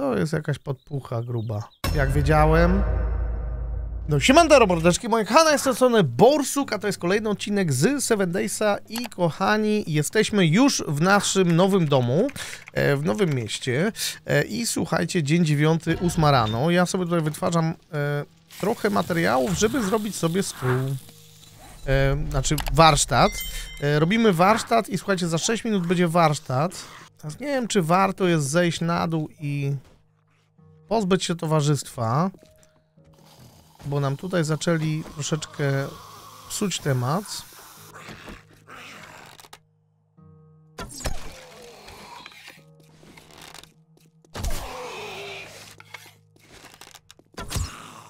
To jest jakaś podpucha gruba. Jak wiedziałem... No siemandaro mordeczki, moje Hanna jest stracone Borsuk, a to jest kolejny odcinek z Seven Daysa i kochani, jesteśmy już w naszym nowym domu, e, w nowym mieście e, i słuchajcie, dzień 9, 8 rano, ja sobie tutaj wytwarzam e, trochę materiałów, żeby zrobić sobie swój, znaczy warsztat. robimy warsztat i słuchajcie, za 6 minut będzie warsztat. Teraz nie wiem, czy warto jest zejść na dół i pozbyć się towarzystwa, bo nam tutaj zaczęli troszeczkę psuć temat.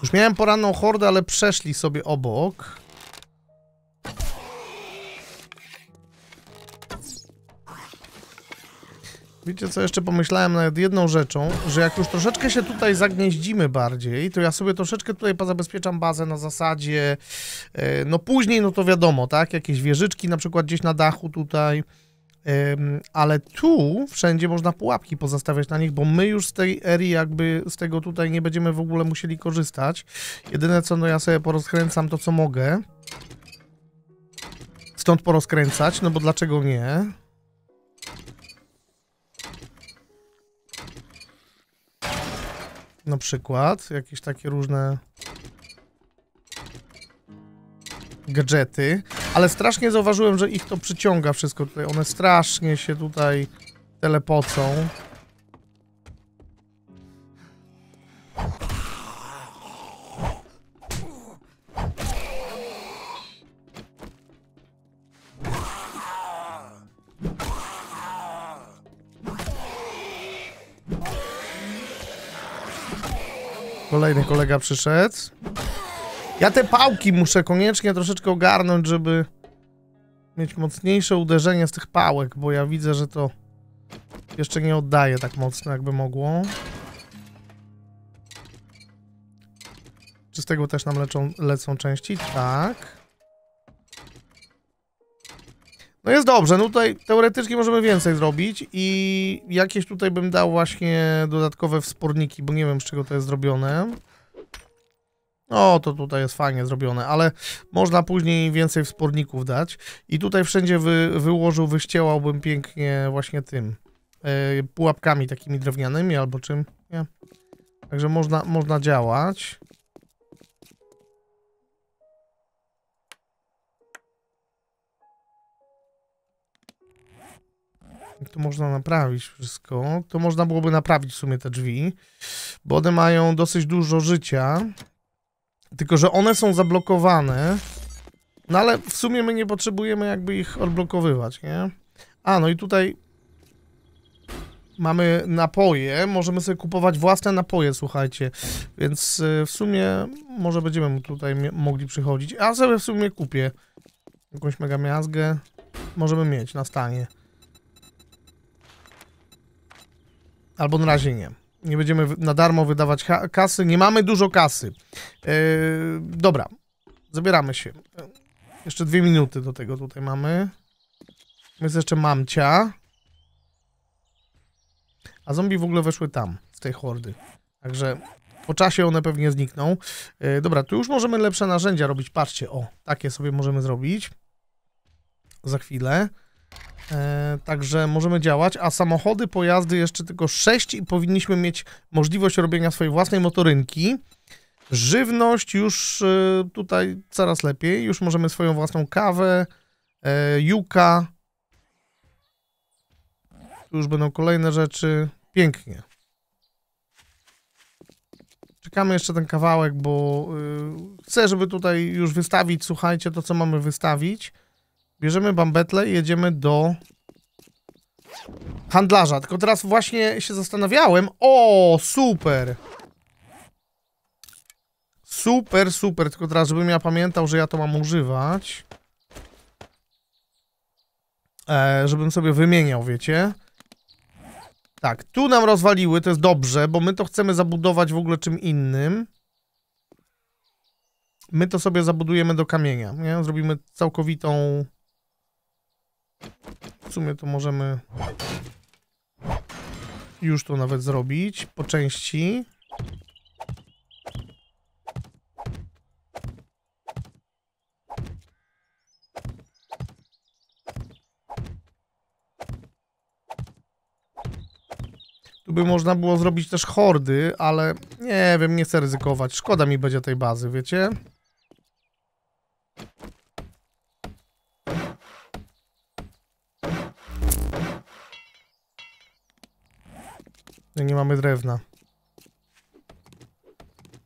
Już miałem poranną hordę, ale przeszli sobie obok. Wiecie co, jeszcze pomyślałem nad jedną rzeczą, że jak już troszeczkę się tutaj zagnieździmy bardziej, to ja sobie troszeczkę tutaj pozabezpieczam bazę na zasadzie, e, no później, no to wiadomo, tak, jakieś wieżyczki na przykład gdzieś na dachu tutaj, ale tu wszędzie można pułapki pozostawiać na nich, bo my już z tej erii jakby z tego tutaj nie będziemy w ogóle musieli korzystać. Jedyne co, no ja sobie porozkręcam to, co mogę. Stąd porozkręcać, no bo dlaczego nie? na przykład, jakieś takie różne gadżety, ale strasznie zauważyłem, że ich to przyciąga wszystko tutaj, one strasznie się tutaj telepocą. Kolejny kolega przyszedł. Ja te pałki muszę koniecznie troszeczkę ogarnąć, żeby mieć mocniejsze uderzenie z tych pałek, bo ja widzę, że to jeszcze nie oddaje tak mocno, jakby mogło. Czy z tego też nam leczą, lecą części? Tak. No jest dobrze, no tutaj teoretycznie możemy więcej zrobić i jakieś tutaj bym dał właśnie dodatkowe wsporniki, bo nie wiem z czego to jest zrobione. O, to tutaj jest fajnie zrobione, ale można później więcej wsporników dać. I tutaj wszędzie wy, wyłożył, wyściełałbym pięknie właśnie tym yy, pułapkami takimi drewnianymi albo czym, nie? Także można, można działać. to można naprawić wszystko. To można byłoby naprawić w sumie te drzwi, bo one mają dosyć dużo życia. Tylko, że one są zablokowane. No ale w sumie my nie potrzebujemy jakby ich odblokowywać, nie? A, no i tutaj mamy napoje. Możemy sobie kupować własne napoje, słuchajcie. Więc y, w sumie może będziemy tutaj mogli przychodzić. A sobie w sumie kupię jakąś mega miazgę. Możemy mieć na stanie. albo na razie nie. Nie będziemy na darmo wydawać kasy, nie mamy dużo kasy. Yy, dobra, zabieramy się. E, jeszcze dwie minuty do tego tutaj mamy. Jest jeszcze mamcia. A zombie w ogóle weszły tam, z tej hordy. Także po czasie one pewnie znikną. Yy, dobra, tu już możemy lepsze narzędzia robić. Patrzcie, o, takie sobie możemy zrobić. Za chwilę. E, także możemy działać, a samochody, pojazdy jeszcze tylko 6 i powinniśmy mieć możliwość robienia swojej własnej motorynki. Żywność już e, tutaj coraz lepiej, już możemy swoją własną kawę, e, juka. Tu już będą kolejne rzeczy. Pięknie. Czekamy jeszcze ten kawałek, bo chcę, żeby tutaj już wystawić, słuchajcie, to co mamy wystawić. Bierzemy bambetle i jedziemy do handlarza. Tylko teraz właśnie się zastanawiałem. O, super! Super, super. Tylko teraz, żebym ja pamiętał, że ja to mam używać. E, żebym sobie wymieniał, wiecie? Tak, tu nam rozwaliły, to jest dobrze, bo my to chcemy zabudować w ogóle czym innym. My to sobie zabudujemy do kamienia, nie? Zrobimy całkowitą w sumie to możemy już to nawet zrobić po części. Tu by można było zrobić też hordy, ale nie wiem, nie chcę ryzykować. Szkoda mi będzie tej bazy, wiecie? Nie mamy drewna.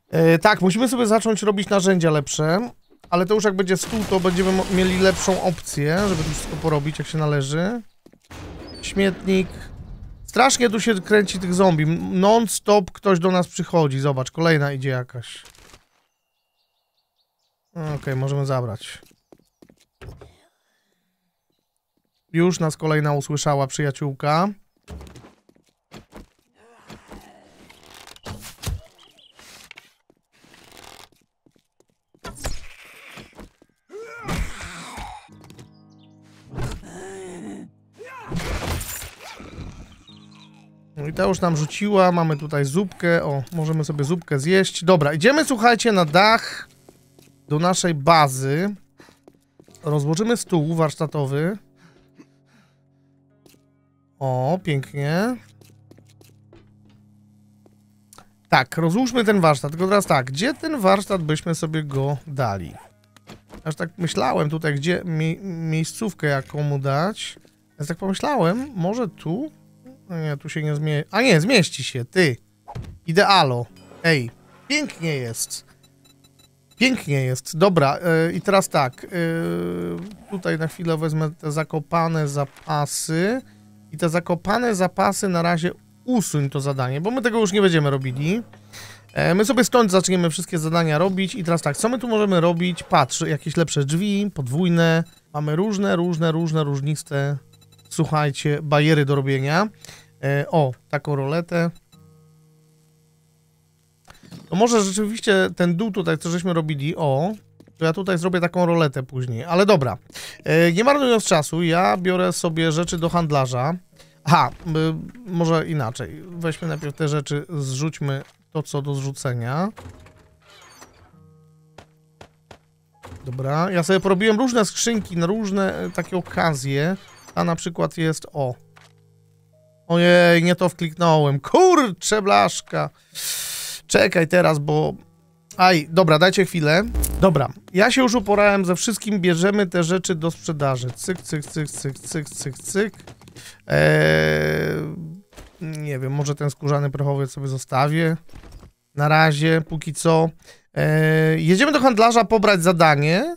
E, tak, musimy sobie zacząć robić narzędzia lepsze, ale to już jak będzie stół, to będziemy mieli lepszą opcję, żeby to wszystko porobić jak się należy. Śmietnik. Strasznie tu się kręci tych zombie. Non-stop ktoś do nas przychodzi. Zobacz, kolejna idzie jakaś. Okej, okay, możemy zabrać. Już nas kolejna usłyszała przyjaciółka. No I ta już nam rzuciła, mamy tutaj zupkę, o, możemy sobie zupkę zjeść. Dobra, idziemy, słuchajcie, na dach do naszej bazy. Rozłożymy stół warsztatowy. O, pięknie. Tak, rozłóżmy ten warsztat. Tylko teraz tak, gdzie ten warsztat byśmy sobie go dali? Aż tak myślałem tutaj, gdzie mi miejscówkę jaką mu dać. Więc tak pomyślałem, może tu? No nie, tu się nie zmieści. A nie, zmieści się, ty. Idealo. Ej, pięknie jest. Pięknie jest. Dobra, yy, i teraz tak. Yy, tutaj na chwilę wezmę te zakopane zapasy. I te zakopane zapasy na razie usuń to zadanie, bo my tego już nie będziemy robili. E, my sobie stąd zaczniemy wszystkie zadania robić i teraz tak, co my tu możemy robić? Patrz, jakieś lepsze drzwi, podwójne. Mamy różne, różne, różne, różniste słuchajcie, bajery do robienia. E, o, taką roletę. No może rzeczywiście ten dół tutaj, co żeśmy robili, o, to ja tutaj zrobię taką roletę później. Ale dobra, e, nie marnując czasu, ja biorę sobie rzeczy do handlarza. Aha, może inaczej. Weźmy najpierw te rzeczy, zrzućmy to, co do zrzucenia. Dobra, ja sobie porobiłem różne skrzynki na różne e, takie okazje a na przykład jest o. Ojej, nie to wkliknąłem. Kurcze blaszka. Czekaj teraz, bo... Aj, dobra, dajcie chwilę. Dobra, ja się już uporałem ze wszystkim, bierzemy te rzeczy do sprzedaży. Cyk, cyk, cyk, cyk, cyk, cyk, cyk. Eee, nie wiem, może ten skórzany prochowiec sobie zostawię. Na razie, póki co. Eee, jedziemy do handlarza pobrać zadanie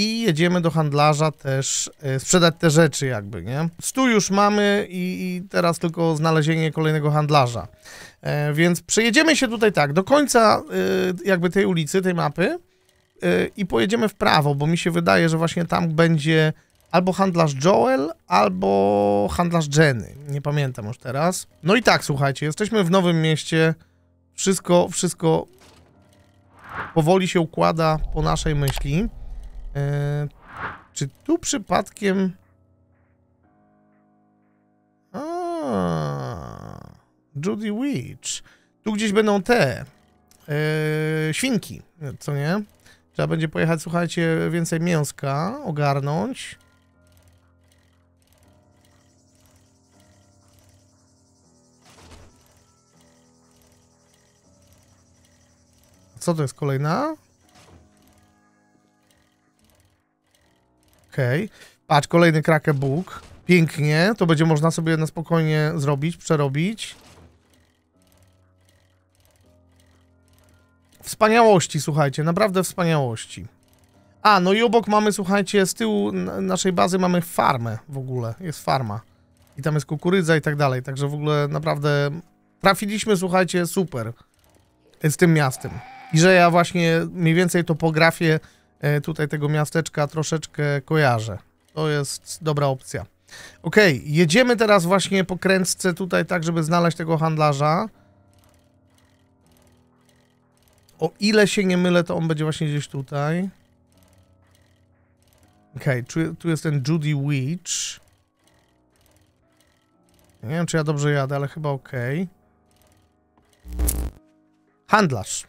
i jedziemy do handlarza też e, sprzedać te rzeczy jakby, nie? Stu już mamy i, i teraz tylko znalezienie kolejnego handlarza. E, więc przejedziemy się tutaj tak, do końca y, jakby tej ulicy, tej mapy y, i pojedziemy w prawo, bo mi się wydaje, że właśnie tam będzie albo handlarz Joel, albo handlarz Jenny. Nie pamiętam już teraz. No i tak, słuchajcie, jesteśmy w nowym mieście. Wszystko, wszystko powoli się układa po naszej myśli. Eee, czy tu przypadkiem... A, Judy Witch. Tu gdzieś będą te eee, świnki, co nie? Trzeba będzie pojechać, słuchajcie, więcej mięska ogarnąć. Co to jest kolejna? okej. Okay. Patrz, kolejny krakę Bóg. Pięknie, to będzie można sobie na spokojnie zrobić, przerobić. Wspaniałości, słuchajcie, naprawdę wspaniałości. A, no i obok mamy, słuchajcie, z tyłu naszej bazy mamy farmę w ogóle, jest farma. I tam jest kukurydza i tak dalej, także w ogóle naprawdę trafiliśmy, słuchajcie, super z tym miastem. I że ja właśnie mniej więcej topografię E, tutaj tego miasteczka troszeczkę kojarzę. To jest dobra opcja. Ok, jedziemy teraz właśnie po krętce tutaj tak, żeby znaleźć tego handlarza. O ile się nie mylę, to on będzie właśnie gdzieś tutaj. Ok, tu, tu jest ten Judy Witch. Nie wiem, czy ja dobrze jadę, ale chyba ok. Handlarz.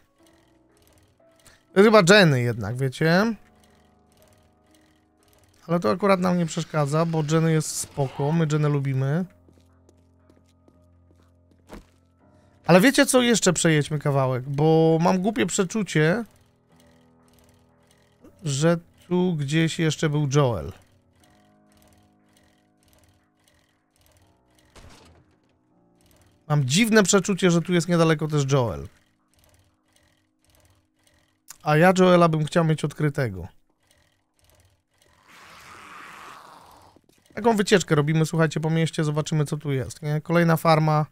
Chyba Jenny jednak, wiecie? Ale to akurat nam nie przeszkadza, bo Jenny jest spoko, my Jenny lubimy. Ale wiecie co? Jeszcze przejedźmy kawałek, bo mam głupie przeczucie, że tu gdzieś jeszcze był Joel. Mam dziwne przeczucie, że tu jest niedaleko też Joel. A ja Joela bym chciał mieć odkrytego. Taką wycieczkę robimy, słuchajcie, po mieście, zobaczymy co tu jest. Nie? Kolejna farma.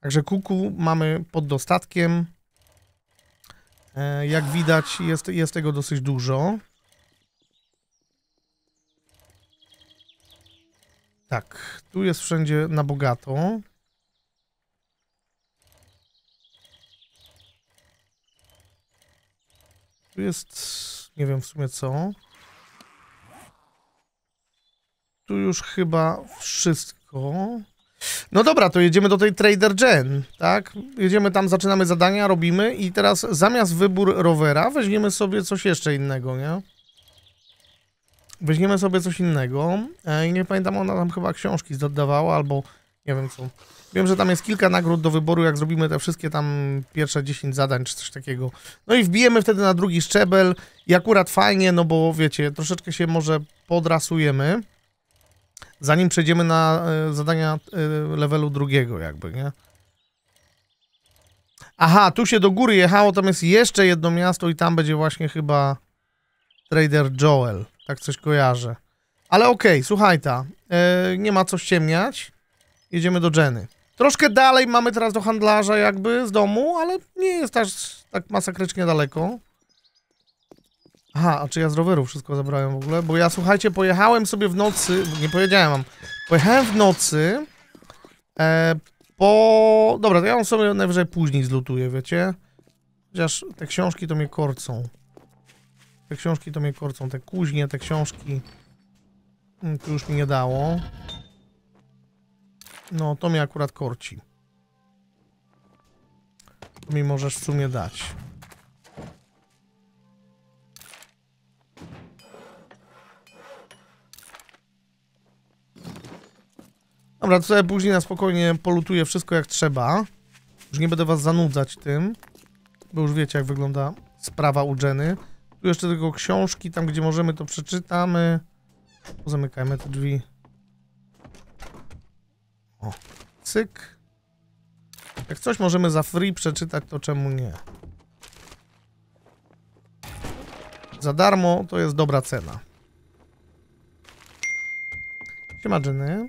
Także kuku mamy pod dostatkiem. E, jak widać jest, jest tego dosyć dużo. Tak, tu jest wszędzie na bogato. Tu jest... nie wiem w sumie co. Tu już chyba wszystko. No dobra, to jedziemy do tej Trader Gen, tak? Jedziemy tam, zaczynamy zadania, robimy i teraz zamiast wybór rowera weźmiemy sobie coś jeszcze innego, nie? Weźmiemy sobie coś innego e, i nie pamiętam, ona tam chyba książki dodawała albo nie wiem co. Wiem, że tam jest kilka nagród do wyboru, jak zrobimy te wszystkie tam pierwsze 10 zadań czy coś takiego. No i wbijemy wtedy na drugi szczebel i akurat fajnie, no bo wiecie, troszeczkę się może podrasujemy, zanim przejdziemy na y, zadania y, levelu drugiego jakby, nie? Aha, tu się do góry jechało, tam jest jeszcze jedno miasto i tam będzie właśnie chyba Trader Joel. Tak coś kojarzę. Ale okej, okay, słuchaj ta, y, nie ma co ściemniać jedziemy do Jenny. Troszkę dalej mamy teraz do handlarza jakby z domu, ale nie jest aż tak masakrycznie daleko. Aha, a czy ja z roweru wszystko zabrałem w ogóle? Bo ja, słuchajcie, pojechałem sobie w nocy... Nie powiedziałem wam. Pojechałem w nocy... E, po... Dobra, to ja ją sobie najwyżej później zlutuję, wiecie? Chociaż te książki to mnie korcą. Te książki to mnie korcą. Te kuźnie, te książki... Mm, to już mi nie dało. No, to mnie akurat korci. To mi możesz w sumie dać. Dobra, to sobie później na spokojnie polutuję wszystko jak trzeba. Już nie będę was zanudzać tym, bo już wiecie jak wygląda sprawa u Jenny. Tu jeszcze tylko książki, tam gdzie możemy to przeczytamy. Zamykajmy te drzwi. O, cyk. Jak coś możemy za free przeczytać, to czemu nie? Za darmo to jest dobra cena. Siema, Jenny.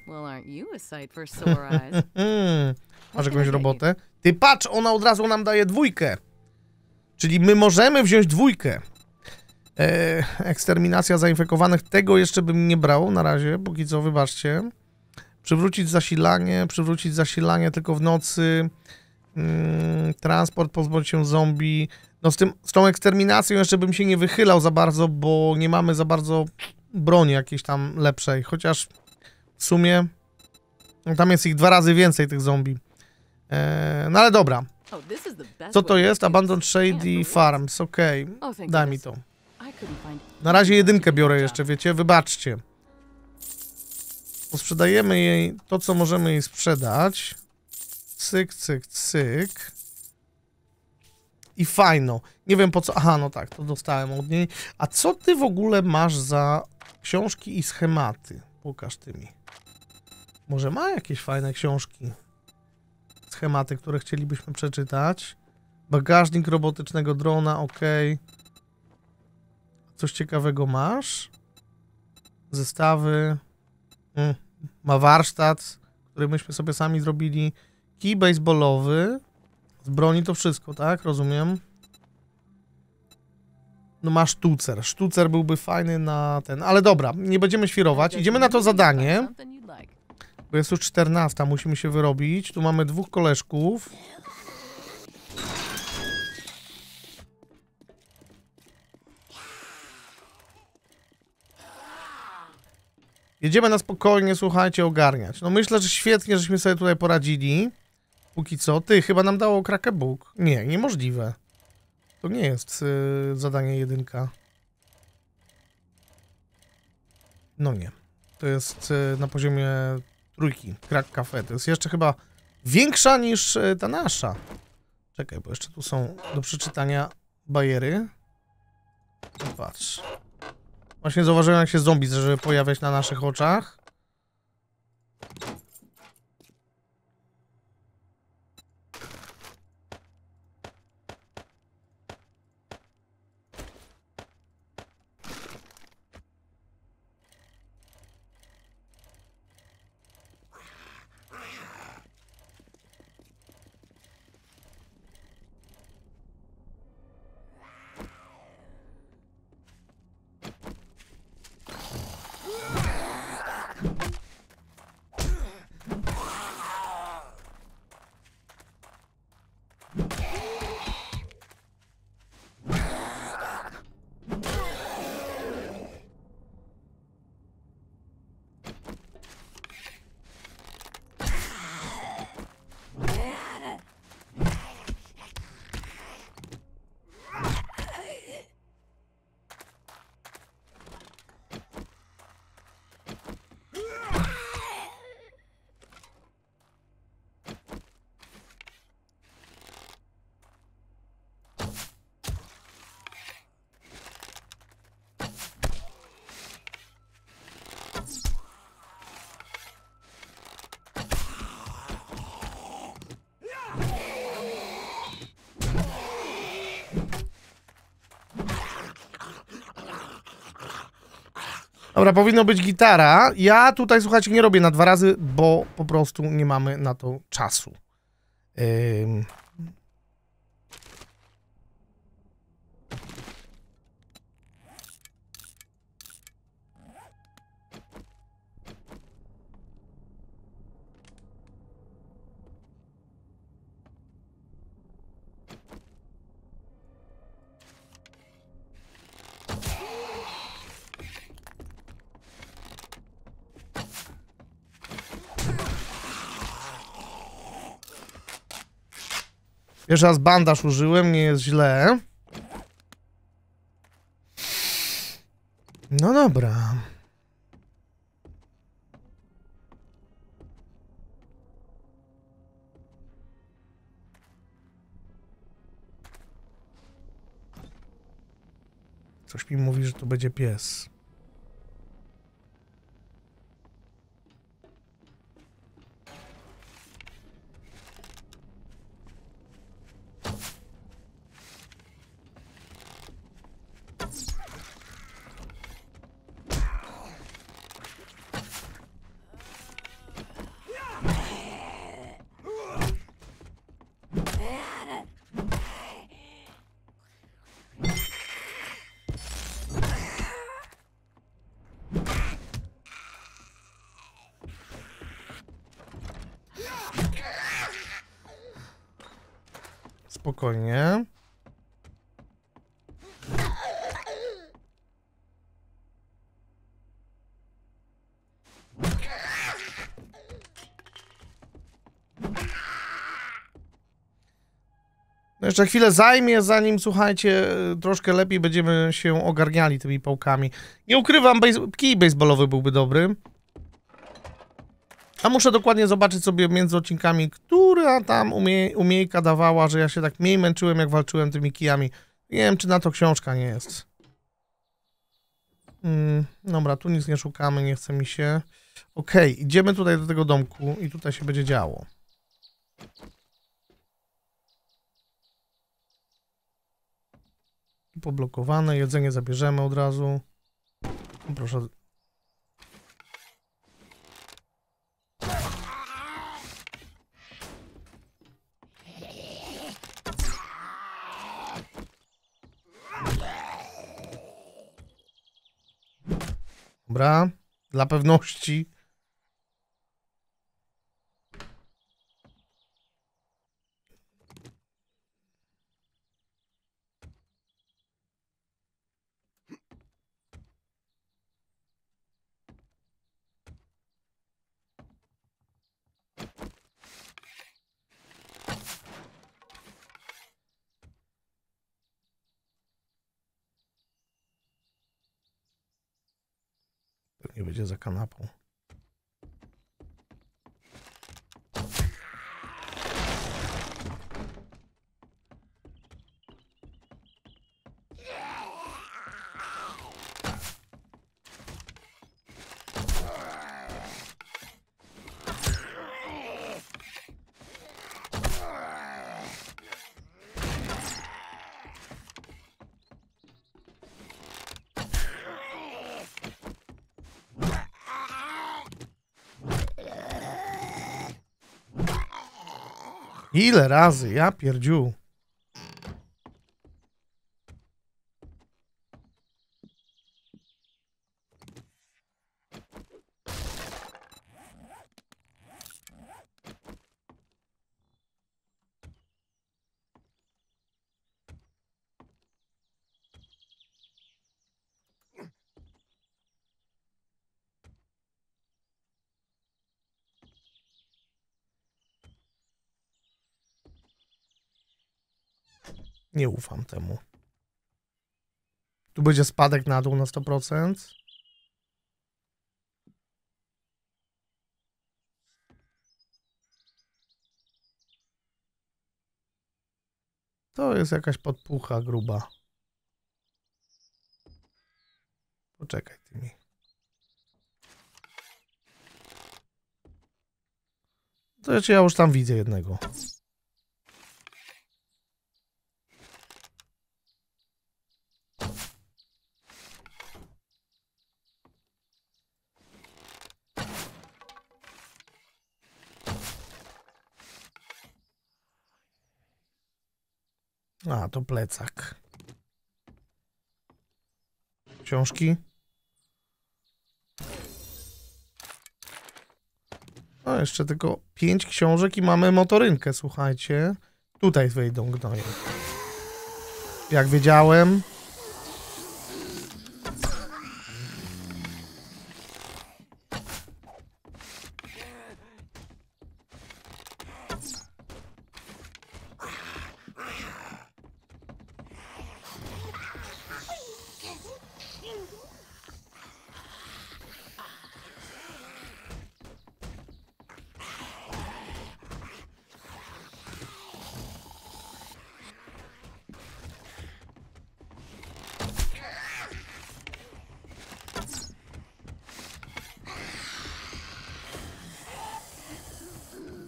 Masz jakąś robotę? Ty patrz, ona od razu nam daje dwójkę. Czyli my możemy wziąć dwójkę. E, eksterminacja zainfekowanych, tego jeszcze bym nie brał na razie, póki co, wybaczcie przywrócić zasilanie, przywrócić zasilanie tylko w nocy, mm, transport, pozbądź się zombie. No z, tym, z tą eksterminacją jeszcze bym się nie wychylał za bardzo, bo nie mamy za bardzo broni jakiejś tam lepszej, chociaż w sumie no tam jest ich dwa razy więcej tych zombie. Eee, no ale dobra. Oh, Co to jest? Abandoned Shady Farms, okej. Okay. Oh, Daj mi to. Na razie jedynkę biorę jeszcze, wiecie? Wybaczcie. Posprzedajemy sprzedajemy jej to, co możemy jej sprzedać. Cyk, cyk, cyk. I fajno. Nie wiem po co... Aha, no tak, to dostałem od niej. A co ty w ogóle masz za książki i schematy? Pokaż ty mi. Może ma jakieś fajne książki? Schematy, które chcielibyśmy przeczytać. Bagażnik robotycznego drona, ok. Coś ciekawego masz? Zestawy... Y, ma warsztat, który myśmy sobie sami zrobili, kij baseballowy, z broni to wszystko, tak? Rozumiem. No ma sztucer. Sztucer byłby fajny na ten, ale dobra, nie będziemy świrować. Idziemy na to zadanie. Bo jest już 14, musimy się wyrobić. Tu mamy dwóch koleżków. Jedziemy na spokojnie, słuchajcie, ogarniać. No myślę, że świetnie, żeśmy sobie tutaj poradzili. Póki co. Ty, chyba nam dało krakebuk. Nie, niemożliwe. To nie jest y, zadanie jedynka. No nie. To jest y, na poziomie trójki. Krak kafe. To jest jeszcze chyba większa niż y, ta nasza. Czekaj, bo jeszcze tu są do przeczytania bajery. Zobacz. Właśnie zauważyłem, jak się zombie zaczęły pojawiać na naszych oczach. Dobra, powinno być gitara. Ja tutaj, słuchajcie, nie robię na dwa razy, bo po prostu nie mamy na to czasu. Yy... Jeszcze raz bandaż użyłem, nie jest źle. No dobra. Coś mi mówi, że to będzie pies. spokojnie. No jeszcze chwilę zajmie, zanim, słuchajcie, troszkę lepiej będziemy się ogarniali tymi pałkami. Nie ukrywam, base kij baseballowy byłby dobry. A muszę dokładnie zobaczyć sobie między odcinkami, która tam umiejka dawała, że ja się tak mniej męczyłem, jak walczyłem tymi kijami. Nie wiem, czy na to książka nie jest. Mm, dobra, tu nic nie szukamy, nie chce mi się. Okej, okay, idziemy tutaj do tego domku i tutaj się będzie działo. Poblokowane, jedzenie zabierzemy od razu. Proszę, Dobra, dla pewności. перезаканапал. Ile razy? Ja pierdziu. Nie ufam temu. Tu będzie spadek na dół na 100%. To jest jakaś podpucha gruba. Poczekaj tymi. To znaczy ja już tam widzę jednego. A, to plecak. Książki? No, jeszcze tylko pięć książek i mamy motorynkę, słuchajcie. Tutaj wejdą gnoje. Jak wiedziałem,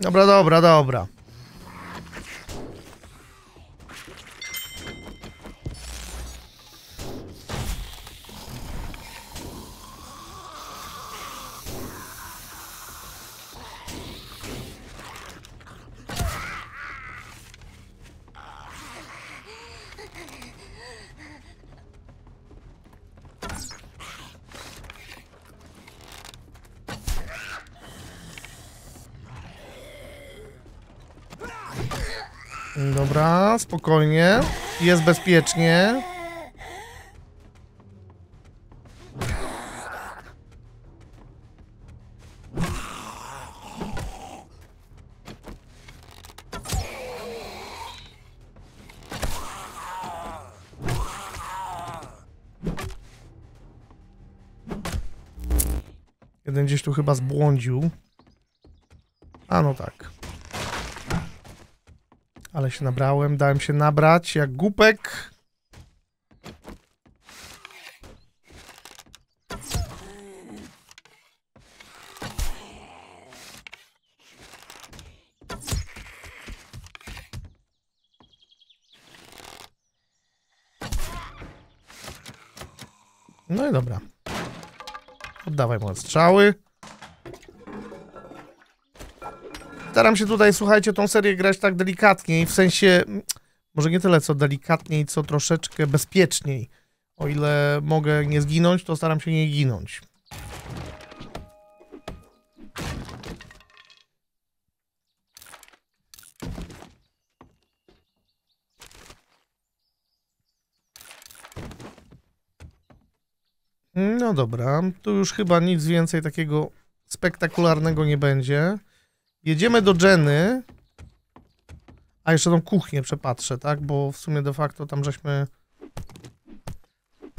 Dobra, dobra, dobra. Dobra, spokojnie. Jest bezpiecznie. Jeden gdzieś tu chyba zbłądził. A no tak ale się nabrałem, dałem się nabrać jak głupek. No i dobra. Oddawaj mu strzały. Staram się tutaj, słuchajcie, tą serię grać tak delikatniej, w sensie, może nie tyle co delikatniej, co troszeczkę bezpieczniej. O ile mogę nie zginąć, to staram się nie ginąć. No dobra, tu już chyba nic więcej takiego spektakularnego nie będzie. Jedziemy do Jenny. A jeszcze tą kuchnię przepatrzę, tak? Bo w sumie de facto tam żeśmy...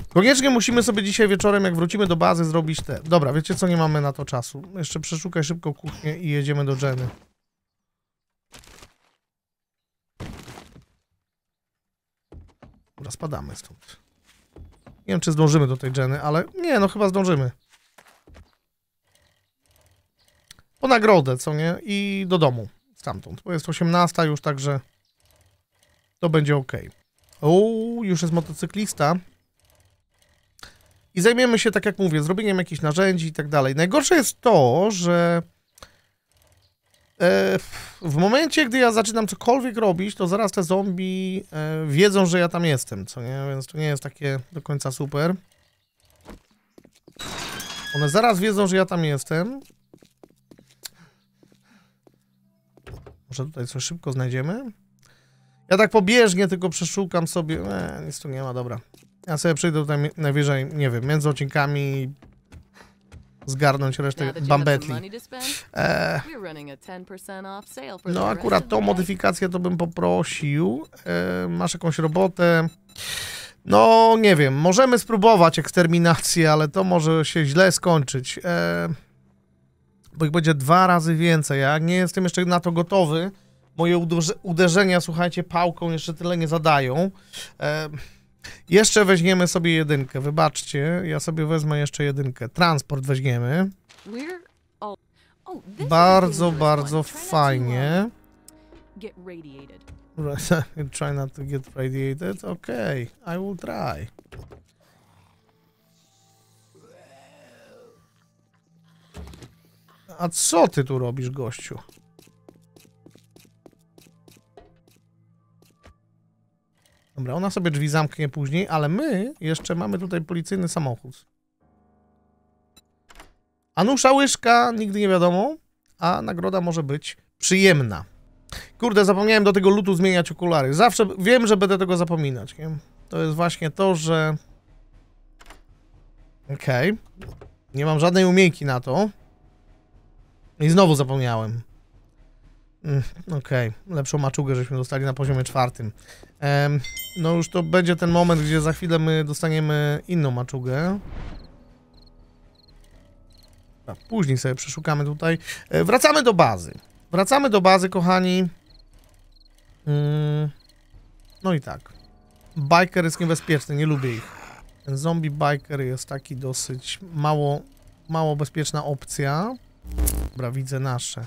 Koniecznie musimy sobie dzisiaj wieczorem, jak wrócimy do bazy, zrobić te... Dobra, wiecie co? Nie mamy na to czasu. Jeszcze przeszukaj szybko kuchnię i jedziemy do Jenny. Dobra, spadamy stąd. Nie wiem, czy zdążymy do tej Jenny, ale... Nie, no chyba zdążymy. po nagrodę, co nie? I do domu stamtąd. Bo jest 18 już, także to będzie ok. Uuu, już jest motocyklista. I zajmiemy się, tak jak mówię, zrobieniem jakichś narzędzi i tak dalej. Najgorsze jest to, że e, w momencie, gdy ja zaczynam cokolwiek robić, to zaraz te zombie e, wiedzą, że ja tam jestem, co nie? Więc to nie jest takie do końca super. One zaraz wiedzą, że ja tam jestem. Może tutaj coś szybko znajdziemy? Ja tak pobieżnie tylko przeszukam sobie. Eee, nic tu nie ma, dobra. Ja sobie przejdę tutaj najwyżej, nie wiem, między odcinkami zgarnąć resztę bambetli. Eee, no akurat tą modyfikację to bym poprosił. E, masz jakąś robotę? No nie wiem, możemy spróbować eksterminację, ale to może się źle skończyć. Eee, bo ich będzie dwa razy więcej. Ja nie jestem jeszcze na to gotowy. Moje uderzenia, słuchajcie, pałką jeszcze tyle nie zadają. E, jeszcze weźmiemy sobie jedynkę, wybaczcie. Ja sobie wezmę jeszcze jedynkę. Transport weźmiemy. Oh, bardzo, bardzo uh, fajnie. Try not to get radiated. Okay, I will try. A co ty tu robisz, gościu? Dobra, ona sobie drzwi zamknie później, ale my jeszcze mamy tutaj policyjny samochód. Anusza łyżka, nigdy nie wiadomo, a nagroda może być przyjemna. Kurde, zapomniałem do tego lutu zmieniać okulary. Zawsze wiem, że będę tego zapominać, nie? To jest właśnie to, że... Okej. Okay. Nie mam żadnej umiejki na to. I znowu zapomniałem. Mm, okej, okay. lepszą maczugę żeśmy dostali na poziomie czwartym. Ehm, no już to będzie ten moment, gdzie za chwilę my dostaniemy inną maczugę. A, później sobie przeszukamy tutaj. E, wracamy do bazy. Wracamy do bazy, kochani. Mm, no i tak. Biker jest niebezpieczny, nie lubię ich. Ten zombie biker jest taki dosyć mało, mało bezpieczna opcja. Dobra, widzę nasze.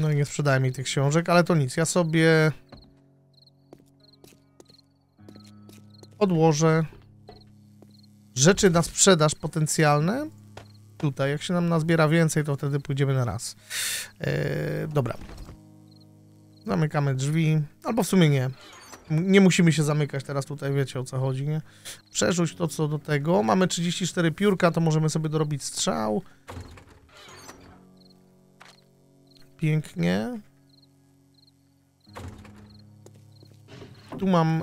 No i nie sprzedałem mi tych książek, ale to nic. Ja sobie odłożę rzeczy na sprzedaż potencjalne tutaj. Jak się nam nazbiera więcej, to wtedy pójdziemy na raz. E, dobra. Zamykamy drzwi. Albo w sumie nie. Nie musimy się zamykać teraz tutaj, wiecie o co chodzi, nie? Przerzuć to co do tego. Mamy 34 piórka, to możemy sobie dorobić strzał. Pięknie. Tu mam y,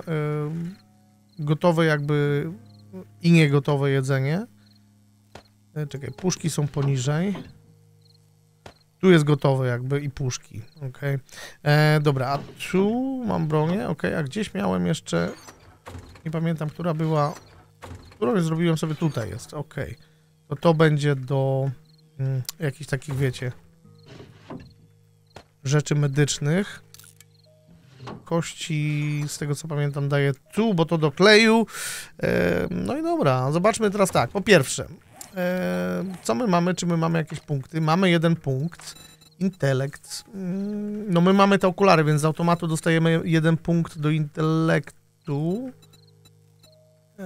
gotowe jakby i niegotowe jedzenie. Czekaj, puszki są poniżej. Tu jest gotowe jakby i puszki, ok. E, dobra, a tu mam bronię, ok. A gdzieś miałem jeszcze... Nie pamiętam, która była... Którą zrobiłem sobie tutaj jest, ok. To to będzie do mm, jakichś takich, wiecie... Rzeczy medycznych kości, z tego co pamiętam, daje tu, bo to do kleju. E, no i dobra, zobaczmy teraz tak. Po pierwsze, E, co my mamy, czy my mamy jakieś punkty? Mamy jeden punkt, intelekt. Mm, no my mamy te okulary, więc z automatu dostajemy jeden punkt do intelektu. E,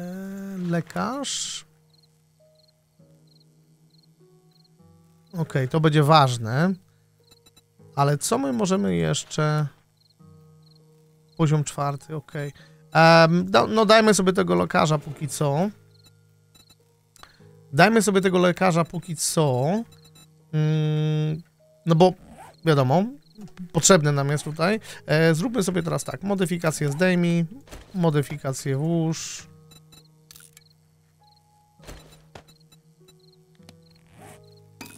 lekarz. Okej, okay, to będzie ważne. Ale co my możemy jeszcze... Poziom czwarty, okej. Okay. no dajmy sobie tego lekarza póki co. Dajmy sobie tego lekarza póki co. Mm, no bo wiadomo, potrzebne nam jest tutaj. E, zróbmy sobie teraz tak, modyfikację zdejmij, modyfikację włóż.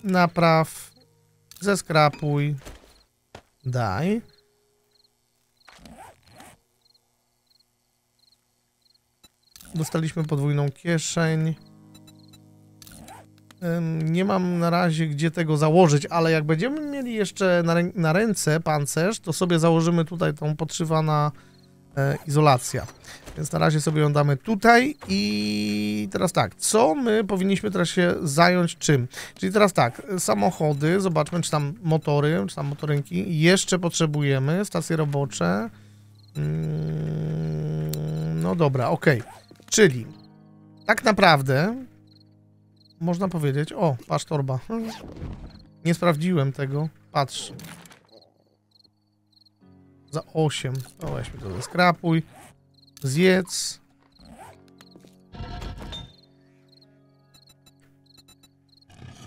Napraw, zeskrapuj, daj. Dostaliśmy podwójną kieszeń nie mam na razie gdzie tego założyć, ale jak będziemy mieli jeszcze na, na ręce pancerz, to sobie założymy tutaj tą podszywana e, izolacja. Więc na razie sobie ją damy tutaj i teraz tak, co my powinniśmy teraz się zająć czym? Czyli teraz tak, samochody, zobaczmy czy tam motory, czy tam motorynki, jeszcze potrzebujemy, stacje robocze. Mm, no dobra, ok. Czyli tak naprawdę można powiedzieć... O, patrz torba. Nie sprawdziłem tego. Patrz. Za 8. O, weźmy to zeskrapuj. Zjedz.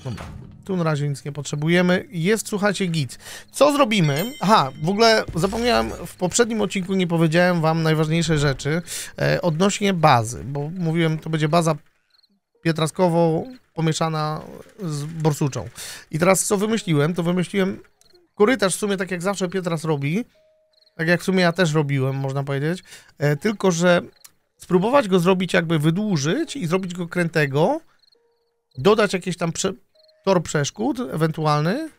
Dobra. Tu na razie nic nie potrzebujemy. Jest, słuchajcie, git. Co zrobimy? Aha, w ogóle zapomniałem, w poprzednim odcinku nie powiedziałem wam najważniejsze rzeczy e, odnośnie bazy, bo mówiłem, to będzie baza pietraskowo pomieszana z borsuczą. I teraz co wymyśliłem, to wymyśliłem korytarz w sumie tak jak zawsze Pietras robi, tak jak w sumie ja też robiłem, można powiedzieć, e, tylko że spróbować go zrobić jakby wydłużyć i zrobić go krętego, dodać jakieś tam prze tor przeszkód ewentualny.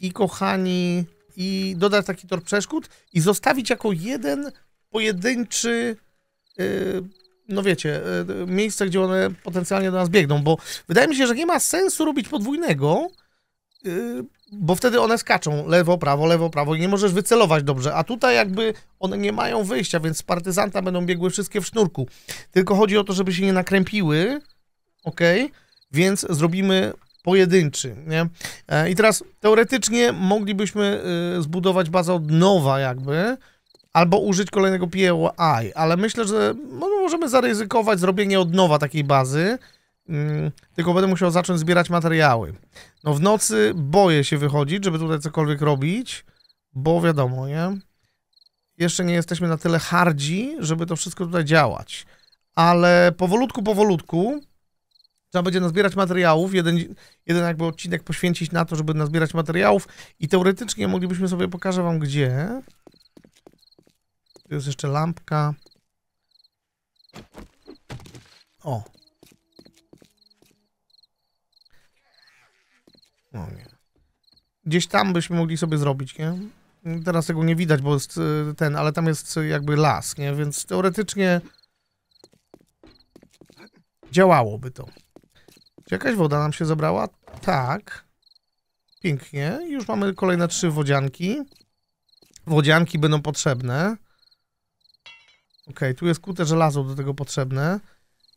I kochani, i dodać taki tor przeszkód i zostawić jako jeden pojedynczy yy, no wiecie, e, miejsce, gdzie one potencjalnie do nas biegną, bo wydaje mi się, że nie ma sensu robić podwójnego, e, bo wtedy one skaczą lewo, prawo, lewo, prawo i nie możesz wycelować dobrze, a tutaj jakby one nie mają wyjścia, więc z partyzanta będą biegły wszystkie w sznurku. Tylko chodzi o to, żeby się nie nakrępiły, ok? Więc zrobimy pojedynczy, nie? E, I teraz teoretycznie moglibyśmy zbudować bazę od nowa jakby, albo użyć kolejnego POI, ale myślę, że no, możemy zaryzykować zrobienie od nowa takiej bazy, mm, tylko będę musiał zacząć zbierać materiały. No w nocy boję się wychodzić, żeby tutaj cokolwiek robić, bo wiadomo, nie? Jeszcze nie jesteśmy na tyle hardzi, żeby to wszystko tutaj działać. Ale powolutku, powolutku trzeba będzie nazbierać materiałów, jeden, jeden jakby odcinek poświęcić na to, żeby nazbierać materiałów i teoretycznie moglibyśmy sobie, pokażę wam gdzie, tu jest jeszcze lampka. O. O no nie. Gdzieś tam byśmy mogli sobie zrobić, nie? Teraz tego nie widać, bo jest y, ten, ale tam jest jakby las, nie? Więc teoretycznie działałoby to. Czy jakaś woda nam się zabrała? Tak. Pięknie. Już mamy kolejne trzy wodzianki. Wodzianki będą potrzebne okay, tu jest kute żelazo do tego potrzebne.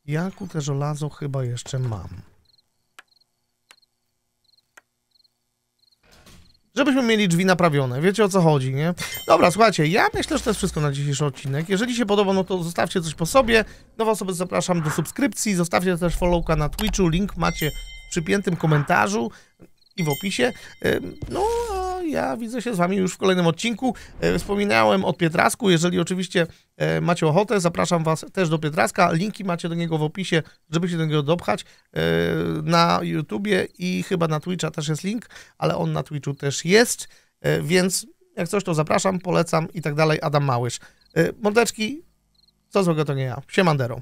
Ja kute żelazo chyba jeszcze mam. żebyśmy mieli drzwi naprawione. Wiecie o co chodzi, nie? Dobra, słuchajcie, ja myślę, że to jest wszystko na dzisiejszy odcinek. Jeżeli się podoba, no to zostawcie coś po sobie. Nowe osoby zapraszam do subskrypcji. Zostawcie też followka na Twitchu. Link macie w przypiętym komentarzu i w opisie. No, ja widzę się z wami już w kolejnym odcinku. E, wspominałem o Pietrasku, jeżeli oczywiście e, macie ochotę, zapraszam was też do Pietraska. Linki macie do niego w opisie, żeby się do niego dopchać. E, na YouTubie i chyba na Twitcha też jest link, ale on na Twitchu też jest, więc jak coś to zapraszam, polecam i tak dalej. Adam Małysz. Mordeczki, co złego to nie ja. Siemandero.